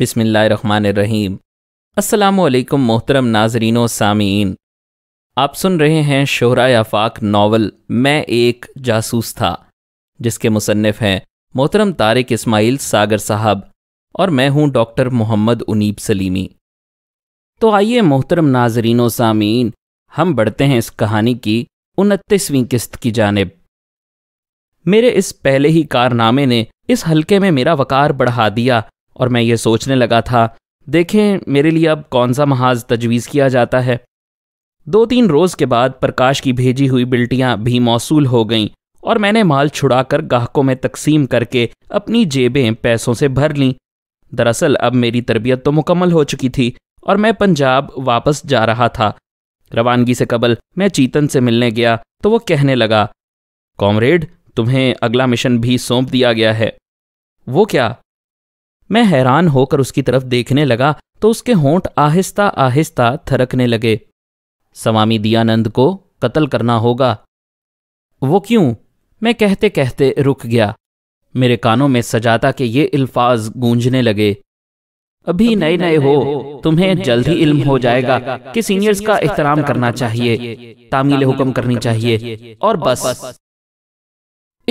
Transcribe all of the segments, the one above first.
बिसमीम असलकम मोहतरम नाजरीन सामीन आप सुन रहे हैं शहरा आफाक नावल मैं एक जासूस था जिसके मुसनफ़ हैं मोहतरम तारिक इस्माइल सागर साहब और मैं हूं डॉक्टर मोहम्मद उनीब सलीमी तो आइए मोहतरम नाजरीन सामीन हम बढ़ते हैं इस कहानी की उनतीसवीं किस्त की जानब मेरे इस पहले ही कारनामे ने इस हलके में मेरा वकार बढ़ा दिया और मैं ये सोचने लगा था देखें मेरे लिए अब कौन सा महाज तजवीज़ किया जाता है दो तीन रोज़ के बाद प्रकाश की भेजी हुई बिल्टियाँ भी मौसू हो गईं और मैंने माल छुड़ाकर गाहकों में तकसीम करके अपनी जेबें पैसों से भर लीं दरअसल अब मेरी तरबियत तो मुकम्मल हो चुकी थी और मैं पंजाब वापस जा रहा था रवानगी से कबल मैं चीतन से मिलने गया तो वो कहने लगा कॉमरेड तुम्हें अगला मिशन भी सौंप दिया गया है वो क्या मैं हैरान होकर उसकी तरफ देखने लगा तो उसके होंठ आहिस्ता आहिस्ता थरकने लगे स्वामी दयानंद को कत्ल करना होगा वो क्यों मैं कहते कहते रुक गया मेरे कानों में सजाता के ये अल्फाज गूंजने लगे अभी नए नए हो तुम्हें जल्द ही इल्म हो जाएगा कि सीनियर्स का एहतराम करना चाहिए तामील हुक्म करनी चाहिए और बस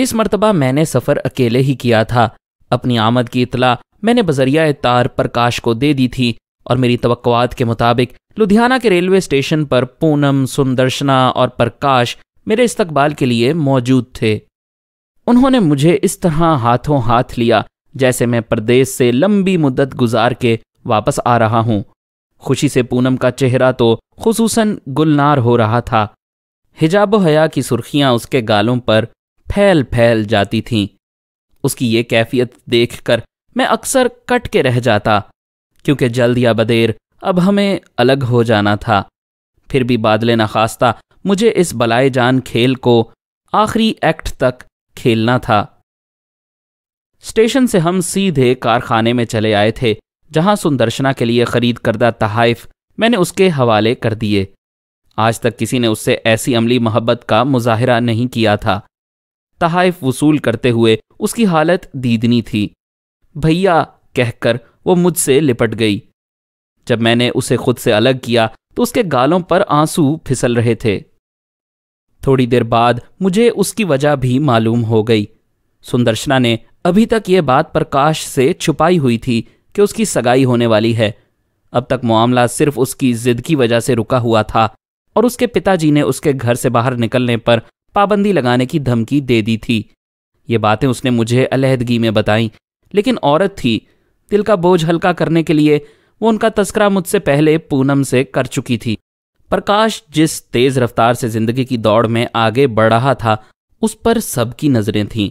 इस मर्तबा मैंने सफ़र अकेले ही किया था अपनी आमद की इतला मैंने बजरिया तार प्रकाश को दे दी थी और मेरी तवक्कात के मुताबिक लुधियाना के रेलवे स्टेशन पर पूनम सुंदर्शना और प्रकाश मेरे इस्तकबाल के लिए मौजूद थे उन्होंने मुझे इस तरह हाथों हाथ लिया जैसे मैं प्रदेश से लंबी मुद्दत गुजार के वापस आ रहा हूँ खुशी से पूनम का चेहरा तो खसूस गुलनार हो रहा था हिजाब हया की सुर्खियां उसके गालों पर फैल फैल जाती थीं उसकी ये कैफियत देखकर मैं अक्सर कट के रह जाता क्योंकि जल्द या बदेर अब हमें अलग हो जाना था फिर भी बादले ना खास्ता मुझे इस बलाए जान खेल को आखिरी एक्ट तक खेलना था स्टेशन से हम सीधे कारखाने में चले आए थे जहां सुंदर्शना के लिए खरीद करदा तहाइफ मैंने उसके हवाले कर दिए आज तक किसी ने उससे ऐसी अमली मोहब्बत का मुजाहरा नहीं किया था तहाइफ वसूल करते हुए उसकी हालत दीदनी थी भैया कहकर वो मुझसे लिपट गई जब मैंने उसे खुद से अलग किया तो उसके गालों पर आंसू फिसल रहे थे थोड़ी देर बाद मुझे उसकी वजह भी मालूम हो गई सुंदर्शना ने अभी तक यह बात प्रकाश से छुपाई हुई थी कि उसकी सगाई होने वाली है अब तक मामला सिर्फ उसकी जिद की वजह से रुका हुआ था और उसके पिताजी ने उसके घर से बाहर निकलने पर पाबंदी लगाने की धमकी दे दी थी ये बातें उसने मुझे अलहदगी में बताई लेकिन औरत थी दिल का बोझ हल्का करने के लिए वो उनका तस्करा मुझसे पहले पूनम से कर चुकी थी प्रकाश जिस तेज रफ्तार से जिंदगी की दौड़ में आगे बढ़ रहा था उस पर सबकी नजरें थीं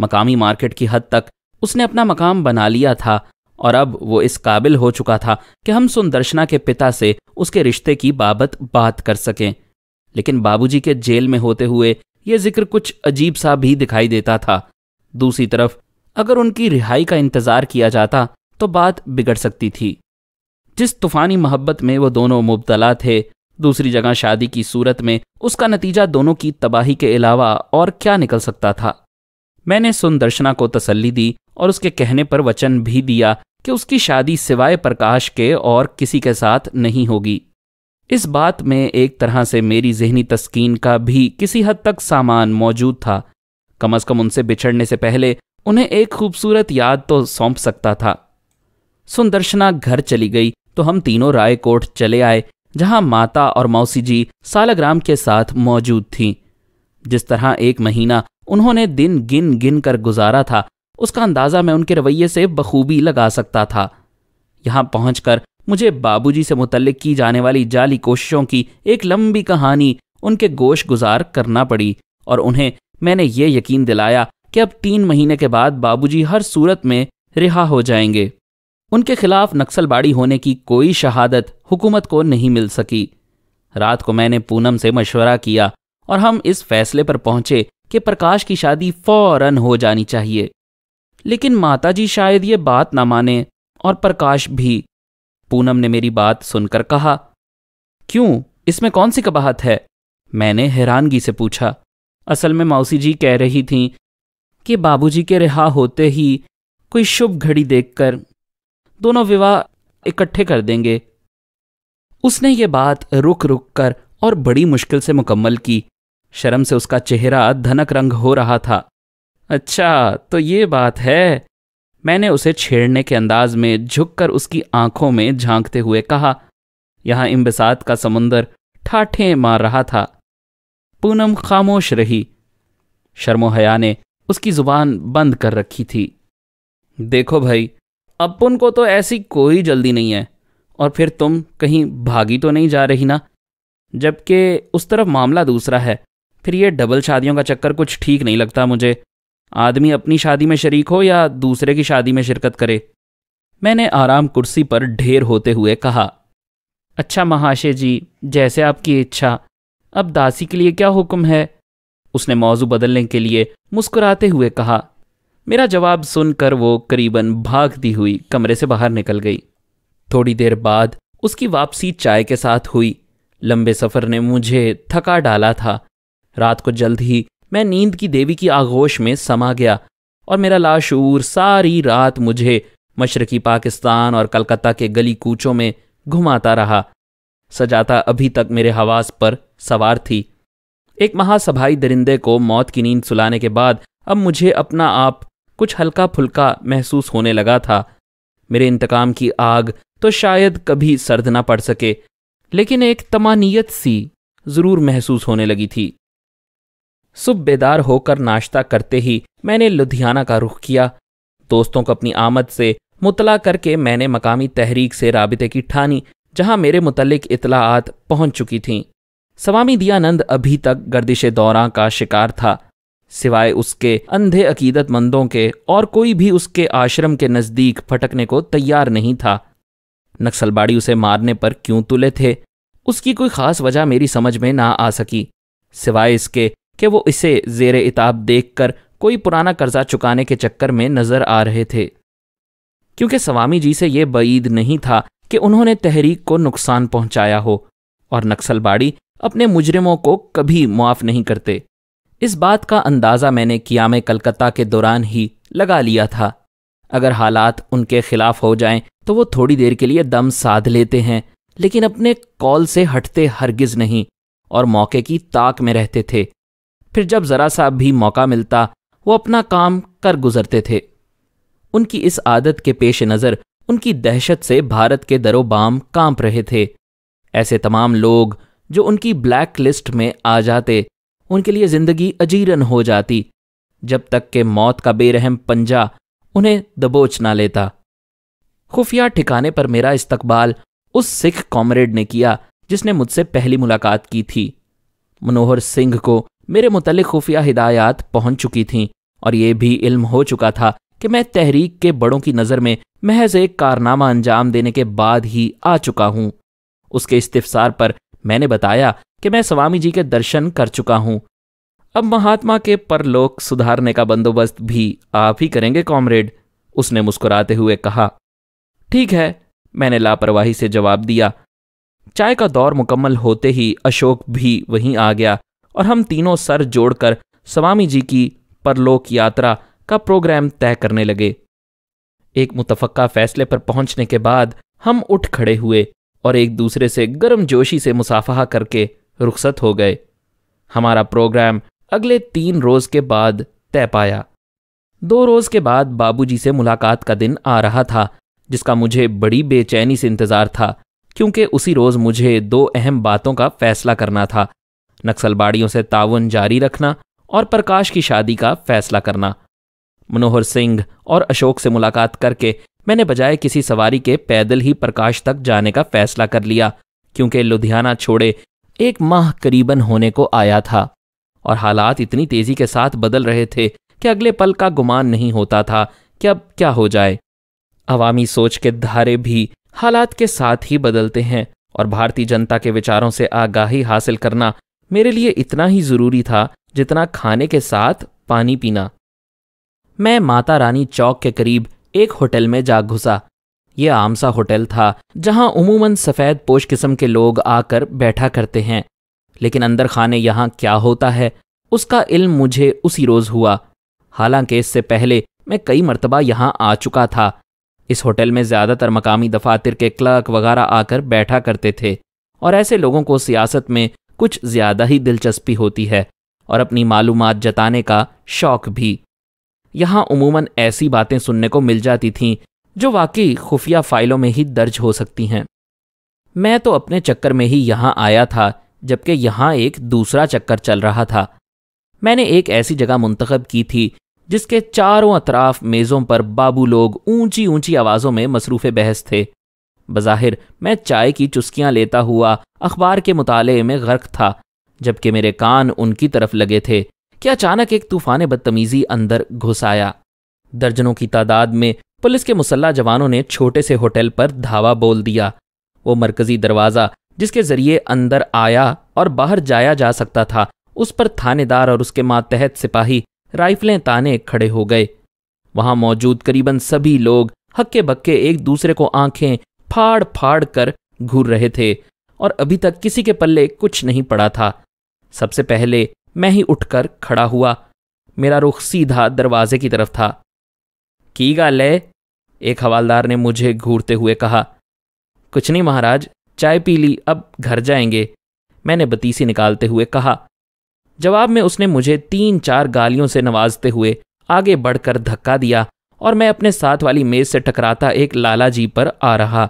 मकामी मार्केट की हद तक उसने अपना मकाम बना लिया था और अब वो इस काबिल हो चुका था कि हम सुंदर्शना के पिता से उसके रिश्ते की बाबत बात कर सकें लेकिन बाबूजी के जेल में होते हुए ये जिक्र कुछ अजीब सा भी दिखाई देता था दूसरी तरफ अगर उनकी रिहाई का इंतजार किया जाता तो बात बिगड़ सकती थी जिस तूफानी मोहब्बत में वो दोनों मुबतला थे दूसरी जगह शादी की सूरत में उसका नतीजा दोनों की तबाही के अलावा और क्या निकल सकता था मैंने सुंदर्शना को तसल्ली दी और उसके कहने पर वचन भी दिया कि उसकी शादी सिवाय प्रकाश के और किसी के साथ नहीं होगी इस बात में एक तरह से मेरी जहनी तस्कीन का भी किसी हद तक सामान मौजूद था कम अज कम उनसे बिछड़ने से पहले उन्हें एक खूबसूरत याद तो सौंप सकता था सुंदर्शना घर चली गई तो हम तीनों रायकोट चले आए जहां माता और मौसी जी सालग्राम के साथ मौजूद थीं जिस तरह एक महीना उन्होंने दिन गिन गिन कर गुजारा था उसका अंदाजा मैं उनके रवैये से बखूबी लगा सकता था यहां पहुंचकर मुझे बाबूजी से मुतल की जाने वाली जाली कोशिशों की एक लंबी कहानी उनके गोश गुजार करना पड़ी और उन्हें मैंने ये यकीन दिलाया कि अब तीन महीने के बाद बाबूजी हर सूरत में रिहा हो जाएंगे उनके खिलाफ नक्सलबाड़ी होने की कोई शहादत हुकूमत को नहीं मिल सकी रात को मैंने पूनम से मशवरा किया और हम इस फैसले पर पहुंचे कि प्रकाश की शादी फौरन हो जानी चाहिए लेकिन माताजी शायद ये बात ना माने और प्रकाश भी पूनम ने मेरी बात सुनकर कहा क्यों इसमें कौन सी कबाहत है मैंने हैरानगी से पूछा असल में मौसी जी कह रही थीं कि बाबूजी के रिहा होते ही कोई शुभ घड़ी देखकर दोनों विवाह इकट्ठे कर देंगे उसने ये बात रुक रुक कर और बड़ी मुश्किल से मुकम्मल की शर्म से उसका चेहरा धनक रंग हो रहा था अच्छा तो ये बात है मैंने उसे छेड़ने के अंदाज में झुककर उसकी आंखों में झांकते हुए कहा यहां इम्बिसात का समुंदर ठाठे मार रहा था पूनम खामोश रही शर्मोहया ने उसकी जुबान बंद कर रखी थी देखो भाई अपुन को तो ऐसी कोई जल्दी नहीं है और फिर तुम कहीं भागी तो नहीं जा रही ना जबकि उस तरफ मामला दूसरा है फिर ये डबल शादियों का चक्कर कुछ ठीक नहीं लगता मुझे आदमी अपनी शादी में शरीक हो या दूसरे की शादी में शिरकत करे मैंने आराम कुर्सी पर ढेर होते हुए कहा अच्छा महाशय जी जैसे आपकी इच्छा अब दासी के लिए क्या हुक्म है उसने मौजू बदलने के लिए मुस्कुराते हुए कहा मेरा जवाब सुनकर वो करीबन भागती हुई कमरे से बाहर निकल गई थोड़ी देर बाद उसकी वापसी चाय के साथ हुई लंबे सफ़र ने मुझे थका डाला था रात को जल्द ही मैं नींद की देवी की आगोश में समा गया और मेरा लाशूर सारी रात मुझे मशरकी पाकिस्तान और कलकत्ता के गली कूचों में घुमाता रहा सजाता अभी तक मेरे हवास पर सवार थी एक महासभाई दरिंदे को मौत की नींद सुलाने के बाद अब मुझे अपना आप कुछ हल्का फुल्का महसूस होने लगा था मेरे इंतकाम की आग तो शायद कभी सर्द ना पड़ सके लेकिन एक तमानियत सी जरूर महसूस होने लगी थी सुबह बेदार होकर नाश्ता करते ही मैंने लुधियाना का रुख किया दोस्तों को अपनी आमद से मुतला करके मैंने मकामी तहरीक से राबिते की ठानी जहां मेरे मुतलिक इतलाआत पहुंच चुकी थीं स्वामी दयानंद अभी तक गर्दिश दौरा का शिकार था सिवाय उसके अंधे अकीदतमंदों के और कोई भी उसके आश्रम के नज़दीक फटकने को तैयार नहीं था नक्सलबाड़ी उसे मारने पर क्यों तुले थे उसकी कोई ख़ास वजह मेरी समझ में ना आ सकी सिवाय इसके कि वो इसे जेर इताब देख कर कोई पुराना कर्जा चुकाने के चक्कर में नज़र आ रहे थे क्योंकि स्वामी जी से ये बईद नहीं था कि उन्होंने तहरीक को नुकसान पहुंचाया हो और नक्सलबाड़ी अपने मुजरिमों को कभी मुआफ नहीं करते इस बात का अंदाज़ा मैंने कियाम कलकत्ता के दौरान ही लगा लिया था अगर हालात उनके खिलाफ हो जाएं तो वो थोड़ी देर के लिए दम साध लेते हैं लेकिन अपने कॉल से हटते हरगिज नहीं और मौके की ताक में रहते थे फिर जब ज़रा सा भी मौका मिलता वो अपना काम कर गुजरते थे उनकी इस आदत के पेश नज़र उनकी दहशत से भारत के दरोबाम कांप रहे थे ऐसे तमाम लोग जो उनकी ब्लैक लिस्ट में आ जाते उनके लिए जिंदगी अजीरन हो जाती जब तक के मौत का बेरहम पंजा उन्हें दबोच ना लेता खुफिया ठिकाने पर मेरा इस्तकबाल उस सिख कॉमरेड ने किया जिसने मुझसे पहली मुलाकात की थी मनोहर सिंह को मेरे मुतल खुफिया हिदायत पहुंच चुकी थीं और ये भी इल्म हो चुका था कि मैं तहरीक के बड़ों की नज़र में महज एक कारनामा अंजाम देने के बाद ही आ चुका हूं उसके इस्तफसार पर मैंने बताया कि मैं स्वामी जी के दर्शन कर चुका हूं अब महात्मा के परलोक सुधारने का बंदोबस्त भी आप ही करेंगे कॉमरेड उसने मुस्कुराते हुए कहा ठीक है मैंने लापरवाही से जवाब दिया चाय का दौर मुकम्मल होते ही अशोक भी वहीं आ गया और हम तीनों सर जोड़कर स्वामी जी की परलोक यात्रा का प्रोग्राम तय करने लगे एक मुतफक्का फैसले पर पहुंचने के बाद हम उठ खड़े हुए और एक दूसरे से गर्म जोशी से मुसाफहा करके रुखसत हो गए हमारा प्रोग्राम अगले तीन रोज के बाद तय पाया दो रोज के बाद बाबूजी से मुलाकात का दिन आ रहा था जिसका मुझे बड़ी बेचैनी से इंतजार था क्योंकि उसी रोज मुझे दो अहम बातों का फैसला करना था नक्सलबाड़ियों से ताउन जारी रखना और प्रकाश की शादी का फैसला करना मनोहर सिंह और अशोक से मुलाकात करके मैंने बजाय किसी सवारी के पैदल ही प्रकाश तक जाने का फैसला कर लिया क्योंकि लुधियाना छोड़े एक माह करीबन होने को आया था और हालात इतनी तेजी के साथ बदल रहे थे कि अगले पल का गुमान नहीं होता था कि अब क्या हो जाए अवामी सोच के धारे भी हालात के साथ ही बदलते हैं और भारतीय जनता के विचारों से आगाही हासिल करना मेरे लिए इतना ही जरूरी था जितना खाने के साथ पानी पीना मैं माता रानी चौक के करीब एक होटल में जा घुसा ये आम सा होटल था जहां उमूमन सफ़ेद पोश किस्म के लोग आकर बैठा करते हैं लेकिन अंदर खाने यहाँ क्या होता है उसका इल्म मुझे उसी रोज़ हुआ हालांकि इससे पहले मैं कई मरतबा यहाँ आ चुका था इस होटल में ज़्यादातर मकामी दफातर के क्लर्क वगैरह आकर बैठा करते थे और ऐसे लोगों को सियासत में कुछ ज़्यादा ही दिलचस्पी होती है और अपनी मालूम जताने का शौक भी यहाँ उमूमन ऐसी बातें सुनने को मिल जाती थीं जो वाकई खुफिया फाइलों में ही दर्ज हो सकती हैं मैं तो अपने चक्कर में ही यहाँ आया था जबकि यहाँ एक दूसरा चक्कर चल रहा था मैंने एक ऐसी जगह मुंतखब की थी जिसके चारों अतराफ मेज़ों पर बाबू लोग ऊंची ऊंची आवाज़ों में मसरूफ़ बहस थे बज़ाहिर मैं चाय की चुस्कियाँ लेता हुआ अखबार के मुताले में गर्क था जबकि मेरे कान उनकी तरफ लगे थे कि अचानक एक तूफान बदतमीजी अंदर घुस आया दर्जनों की तादाद में पुलिस के मुसल्ला जवानों ने छोटे से होटल पर धावा बोल दिया वो मरकजी दरवाज़ा जिसके जरिए अंदर आया और बाहर जाया जा सकता था उस पर थानेदार और उसके मातहत सिपाही राइफलें ताने खड़े हो गए वहां मौजूद करीबन सभी लोग हक्के बक्के एक दूसरे को आंखें फाड़ फाड़ कर घूर रहे थे और अभी तक किसी के पल्ले कुछ नहीं पड़ा था सबसे पहले मैं ही उठकर खड़ा हुआ मेरा रुख सीधा दरवाजे की तरफ था की गाल है एक हवालदार ने मुझे घूरते हुए कहा कुछ नहीं महाराज चाय पी ली अब घर जाएंगे मैंने बतीसी निकालते हुए कहा जवाब में उसने मुझे तीन चार गालियों से नवाजते हुए आगे बढ़कर धक्का दिया और मैं अपने साथ वाली मेज से टकराता एक लाला जी पर आ रहा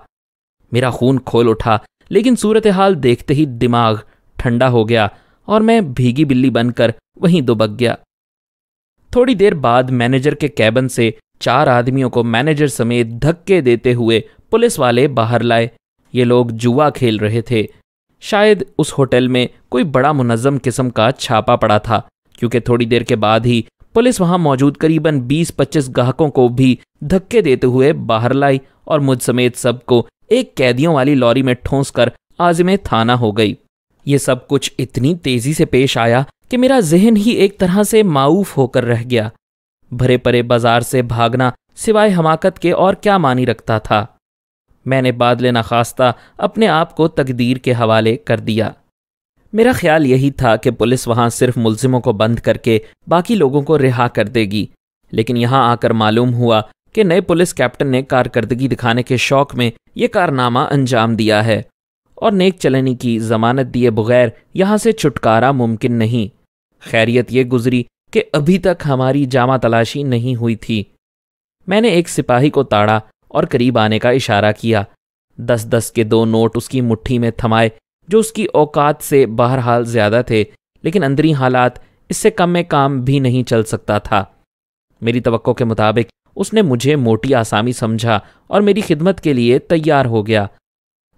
मेरा खून खोल उठा लेकिन सूरत हाल देखते ही दिमाग ठंडा हो गया और मैं भीगी बिल्ली बनकर वहीं दुबक गया थोड़ी देर बाद मैनेजर के कैबन से चार आदमियों को मैनेजर समेत धक्के देते हुए पुलिस वाले बाहर लाए ये लोग जुआ खेल रहे थे शायद उस होटल में कोई बड़ा मुनज़म किस्म का छापा पड़ा था क्योंकि थोड़ी देर के बाद ही पुलिस वहां मौजूद करीबन 20-25 ग्राहकों को भी धक्के देते हुए बाहर लाई और मुझ समेत सबको एक कैदियों वाली लॉरी में ठोंस कर आजमे थाना हो गई ये सब कुछ इतनी तेजी से पेश आया कि मेरा जहन ही एक तरह से माऊफ होकर रह गया भरे परे बाजार से भागना सिवाय हमाकत के और क्या मानी रखता था मैंने बादल नाखास्ता अपने आप को तकदीर के हवाले कर दिया मेरा ख्याल यही था कि पुलिस वहां सिर्फ मुलजिमों को बंद करके बाकी लोगों को रिहा कर देगी लेकिन यहां आकर मालूम हुआ कि नए पुलिस कैप्टन ने कारकर्दगी दिखाने के शौक में यह कारनामा अंजाम दिया है और नेक चलने की जमानत दिए बगैर यहां से छुटकारा मुमकिन नहीं खैरियत ये गुजरी कि अभी तक हमारी जामा तलाशी नहीं हुई थी मैंने एक सिपाही को ताड़ा और करीब आने का इशारा किया दस दस के दो नोट उसकी मुट्ठी में थमाए जो उसकी औकात से बहरहाल ज्यादा थे लेकिन अंदरी हालात इससे कम में काम भी नहीं चल सकता था मेरी तो के मुताबिक उसने मुझे मोटी आसामी समझा और मेरी खिदमत के लिए तैयार हो गया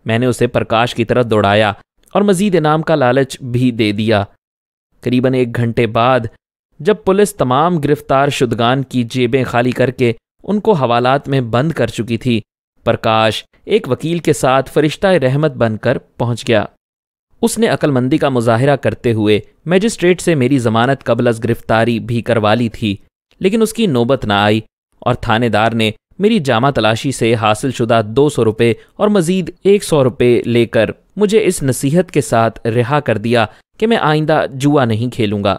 मैंने उसे प्रकाश की तरफ दौड़ाया और मजीद इनाम का लालच भी दे दिया करीबन एक घंटे बाद जब पुलिस तमाम गिरफ्तार शुदगान की जेबें खाली करके उनको हवालात में बंद कर चुकी थी प्रकाश एक वकील के साथ फरिश्ता रहमत बनकर पहुंच गया उसने अकलमंदी का मुजाहरा करते हुए मैजिस्ट्रेट से मेरी जमानत कबलज गिरफ्तारी भी करवा ली थी लेकिन उसकी नौबत ना आई और थानेदार ने मेरी जामा तलाशी से हासिलशुदा दो सौ रुपये और मजीद एक सौ रुपये लेकर मुझे इस नसीहत के साथ रिहा कर दिया कि मैं आइंदा जुआ नहीं खेलूंगा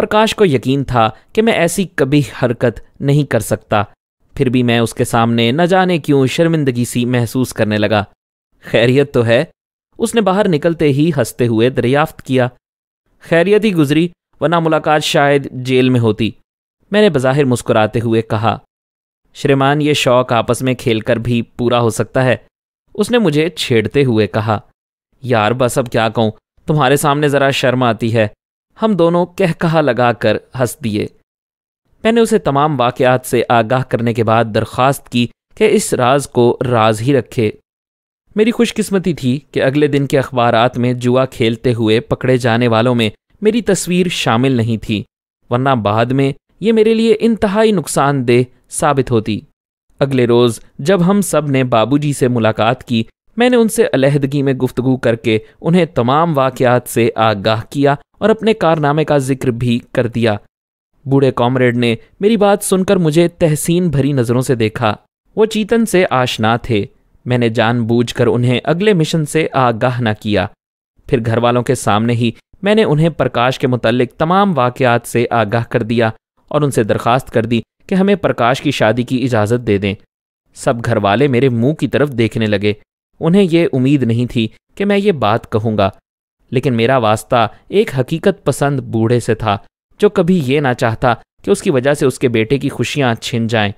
प्रकाश को यकीन था कि मैं ऐसी कभी हरकत नहीं कर सकता फिर भी मैं उसके सामने न जाने क्यों शर्मिंदगी सी महसूस करने लगा खैरियत तो है उसने बाहर निकलते ही हंसते हुए दरियाफ्त किया खैरियत ही गुजरी वरना मुलाकात शायद जेल में होती मैंने बज़ाहिर मुस्कुराते हुए कहा श्रीमान ये शौक आपस में खेलकर भी पूरा हो सकता है उसने मुझे छेड़ते हुए कहा यार बस अब क्या कहूं तुम्हारे सामने जरा शर्म आती है हम दोनों कह कहा लगा कर हंस दिए मैंने उसे तमाम वाकयात से आगाह करने के बाद दरख्वास्त की कि इस राज को राज ही रखे मेरी खुशकिस्मती थी कि अगले दिन के अखबार में जुआ खेलते हुए पकड़े जाने वालों में मेरी तस्वीर शामिल नहीं थी वरना बाद में ये मेरे लिए इंतहाई नुकसानदेह साबित होती अगले रोज जब हम सब ने बाबूजी से मुलाकात की मैंने उनसे अलहदगी में गुफ्तगु करके उन्हें तमाम वाकयात से आगाह किया और अपने कारनामे का जिक्र भी कर दिया बूढ़े कॉमरेड ने मेरी बात सुनकर मुझे तहसीन भरी नज़रों से देखा वो चीतन से आशना थे मैंने जानबूझकर उन्हें अगले मिशन से आगाह न किया फिर घर वालों के सामने ही मैंने उन्हें प्रकाश के मुतल तमाम वाकयात से आगाह कर दिया और उनसे दरख्वास्त कर दी कि हमें प्रकाश की शादी की इजाज़त दे दें सब घर वाले मेरे मुंह की तरफ देखने लगे उन्हें यह उम्मीद नहीं थी कि मैं ये बात कहूँगा लेकिन मेरा वास्ता एक हकीकत पसंद बूढ़े से था जो कभी ये ना चाहता कि उसकी वजह से उसके बेटे की खुशियाँ छिन जाएं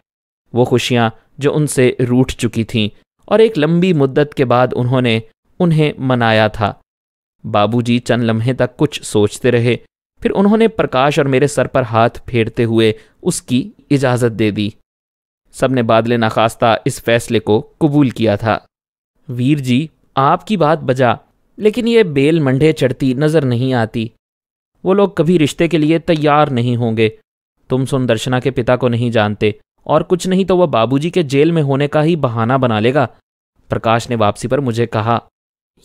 वो खुशियाँ जो उनसे रूठ चुकी थीं और एक लंबी मुद्दत के बाद उन्होंने उन्हें मनाया था बाबूजी चंद लम्हे तक कुछ सोचते रहे फिर उन्होंने प्रकाश और मेरे सर पर हाथ फेरते हुए उसकी इजाज़त दे दी सब ने बादल नाखास्ता इस फैसले को कबूल किया था वीर जी आपकी बात बजा लेकिन ये बेल मंडे चढ़ती नज़र नहीं आती वो लोग कभी रिश्ते के लिए तैयार नहीं होंगे तुम दर्शना के पिता को नहीं जानते और कुछ नहीं तो वह बाबूजी के जेल में होने का ही बहाना बना लेगा प्रकाश ने वापसी पर मुझे कहा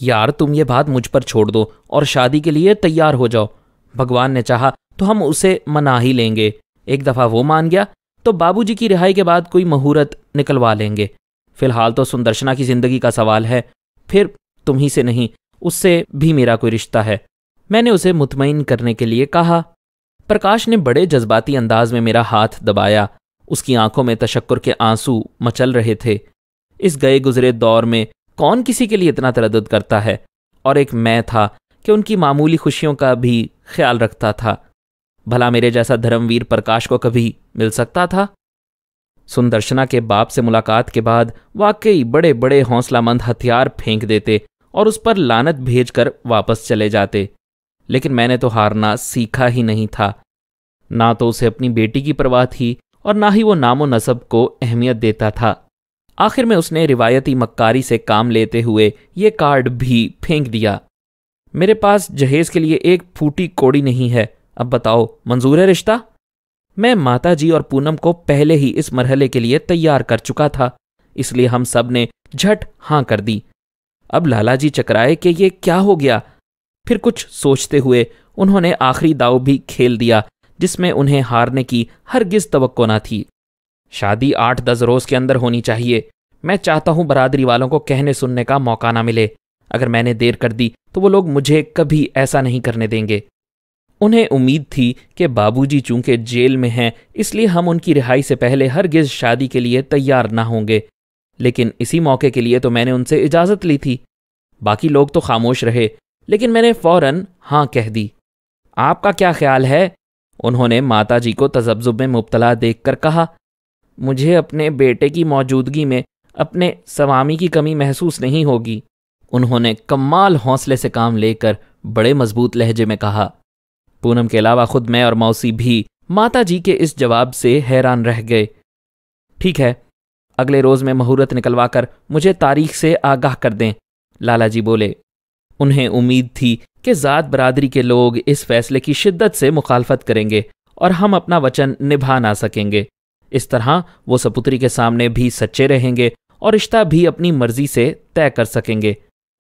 यार तुम ये बात मुझ पर छोड़ दो और शादी के लिए तैयार हो जाओ भगवान ने चाहा तो हम उसे मना ही लेंगे एक दफ़ा वो मान गया तो बाबूजी की रिहाई के बाद कोई मुहूर्त निकलवा लेंगे फिलहाल तो सुंदर्शना की ज़िंदगी का सवाल है फिर तुम ही से नहीं उससे भी मेरा कोई रिश्ता है मैंने उसे मुतमिन करने के लिए कहा प्रकाश ने बड़े जज्बाती अंदाज में मेरा हाथ दबाया उसकी आंखों में तशक्र के आंसू मचल रहे थे इस गए गुजरे दौर में कौन किसी के लिए इतना तरद करता है और एक मैं था कि उनकी मामूली खुशियों का भी ख्याल रखता था भला मेरे जैसा धर्मवीर प्रकाश को कभी मिल सकता था सुंदर्शना के बाप से मुलाकात के बाद वाकई बड़े बड़े हौसलामंद हथियार फेंक देते और उस पर लानत भेजकर वापस चले जाते लेकिन मैंने तो हारना सीखा ही नहीं था ना तो उसे अपनी बेटी की परवाह थी और ना ही वो नामो नसब को अहमियत देता था आखिर में उसने रिवायती मक्कारी से काम लेते हुए ये कार्ड भी फेंक दिया मेरे पास जहेज के लिए एक फूटी कोड़ी नहीं है अब बताओ मंजूर है रिश्ता मैं माताजी और पूनम को पहले ही इस मरहले के लिए तैयार कर चुका था इसलिए हम सब ने झट हां कर दी अब लालाजी चकराए कि ये क्या हो गया फिर कुछ सोचते हुए उन्होंने आखिरी दाव भी खेल दिया जिसमें उन्हें हारने की हरगिज तो ना थी शादी आठ दस रोज के अंदर होनी चाहिए मैं चाहता हूं बरादरी वालों को कहने सुनने का मौका ना मिले अगर मैंने देर कर दी तो वो लोग मुझे कभी ऐसा नहीं करने देंगे उन्हें उम्मीद थी कि बाबूजी चूंकि जेल में हैं इसलिए हम उनकी रिहाई से पहले हर गिज शादी के लिए तैयार ना होंगे लेकिन इसी मौके के लिए तो मैंने उनसे इजाज़त ली थी बाकी लोग तो खामोश रहे लेकिन मैंने फौरन हाँ कह दी आपका क्या ख्याल है उन्होंने माताजी को तजब्जुब में मुबतला देखकर कहा मुझे अपने बेटे की मौजूदगी में अपने स्वामी की कमी महसूस नहीं होगी उन्होंने कमाल हौसले से काम लेकर बड़े मजबूत लहजे में कहा पूनम के अलावा खुद मैं और मौसी भी माता जी के इस जवाब से हैरान रह गए ठीक है अगले रोज में मुहूर्त निकलवाकर मुझे तारीख से आगाह कर दें लाला जी बोले उन्हें उम्मीद थी कि ज़ात बरादरी के लोग इस फैसले की शिद्दत से मुखालफत करेंगे और हम अपना वचन निभा ना सकेंगे इस तरह वो सपुत्री के सामने भी सच्चे रहेंगे और रिश्ता भी अपनी मर्जी से तय कर सकेंगे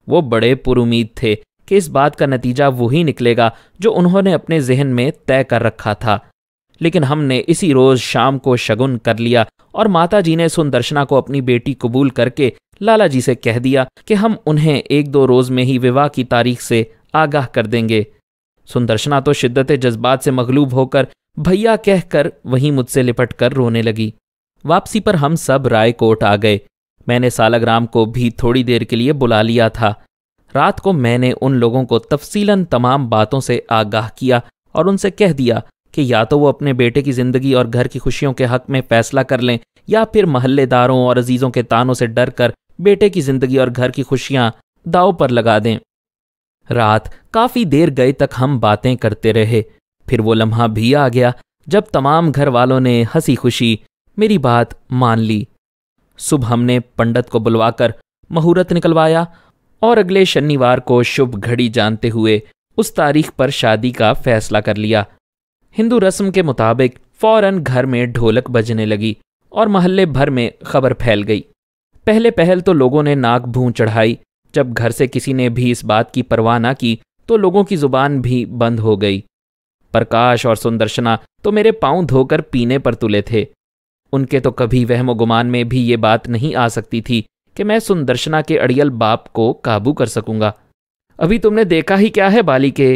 वो बड़े पुरुमीद थे कि इस बात का नतीजा वही निकलेगा जो उन्होंने अपने जहन में तय कर रखा था लेकिन हमने इसी रोज शाम को शगुन कर लिया और माता जी ने सुंदर्शना को अपनी बेटी कबूल करके लाला जी से कह दिया कि हम उन्हें एक दो रोज में ही विवाह की तारीख से आगाह कर देंगे सुंदर्शना तो शिद्दत जज्बात से मगलूब होकर भैया कहकर वहीं मुझसे लिपट कर रोने लगी वापसी पर हम सब रायकोट आ गए मैंने सालग्राम को भी थोड़ी देर के लिए बुला लिया था रात को मैंने उन लोगों को तफसीलन तमाम बातों से आगाह किया और उनसे कह दिया कि या तो वो अपने बेटे की ज़िंदगी और घर की खुशियों के हक में फैसला कर लें या फिर महल्लेदारों और अजीज़ों के तानों से डर कर बेटे की ज़िंदगी और घर की खुशियां दाव पर लगा दें रात काफ़ी देर गए तक हम बातें करते रहे फिर वो लम्हा भी आ गया जब तमाम घर वालों ने हंसी खुशी मेरी बात मान ली सुबह हमने पंडित को बुलवाकर मुहूर्त निकलवाया और अगले शनिवार को शुभ घड़ी जानते हुए उस तारीख पर शादी का फैसला कर लिया हिंदू रस्म के मुताबिक फौरन घर में ढोलक बजने लगी और मोहल्ले भर में खबर फैल गई पहले पहल तो लोगों ने नाक भूं चढ़ाई जब घर से किसी ने भी इस बात की परवाह ना की तो लोगों की जुबान भी बंद हो गई प्रकाश और सुंदर्शना तो मेरे पांव धोकर पीने पर तुले थे उनके तो कभी वहमो गुमान में भी ये बात नहीं आ सकती थी कि मैं सुंदर्शना के अड़ियल बाप को काबू कर सकूंगा अभी तुमने देखा ही क्या है बाली के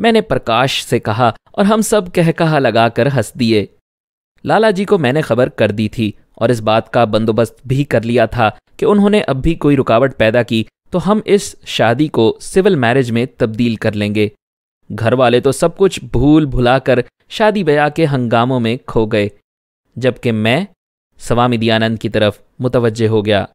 मैंने प्रकाश से कहा और हम सब कहकहा लगाकर हंस दिए लाला जी को मैंने खबर कर दी थी और इस बात का बंदोबस्त भी कर लिया था कि उन्होंने अब भी कोई रुकावट पैदा की तो हम इस शादी को सिविल मैरिज में तब्दील कर लेंगे घर वाले तो सब कुछ भूल भुला कर शादी ब्याह के हंगामों में खो गए जबकि मैं स्वामी दयानंद की तरफ मुतवजह हो गया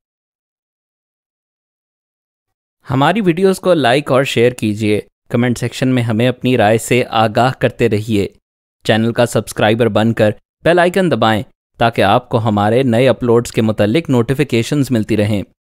हमारी वीडियोस को लाइक और शेयर कीजिए कमेंट सेक्शन में हमें अपनी राय से आगाह करते रहिए चैनल का सब्सक्राइबर बनकर बेल आइकन दबाएं ताकि आपको हमारे नए अपलोड्स के मुतलिक नोटिफिकेशंस मिलती रहें